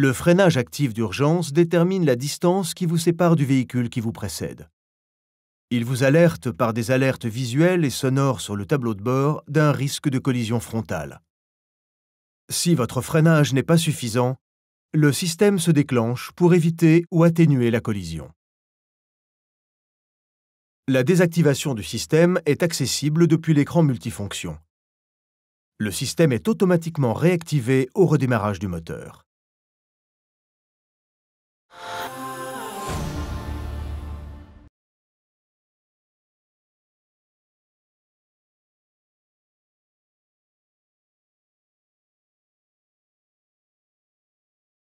Le freinage actif d'urgence détermine la distance qui vous sépare du véhicule qui vous précède. Il vous alerte par des alertes visuelles et sonores sur le tableau de bord d'un risque de collision frontale. Si votre freinage n'est pas suffisant, le système se déclenche pour éviter ou atténuer la collision. La désactivation du système est accessible depuis l'écran multifonction. Le système est automatiquement réactivé au redémarrage du moteur.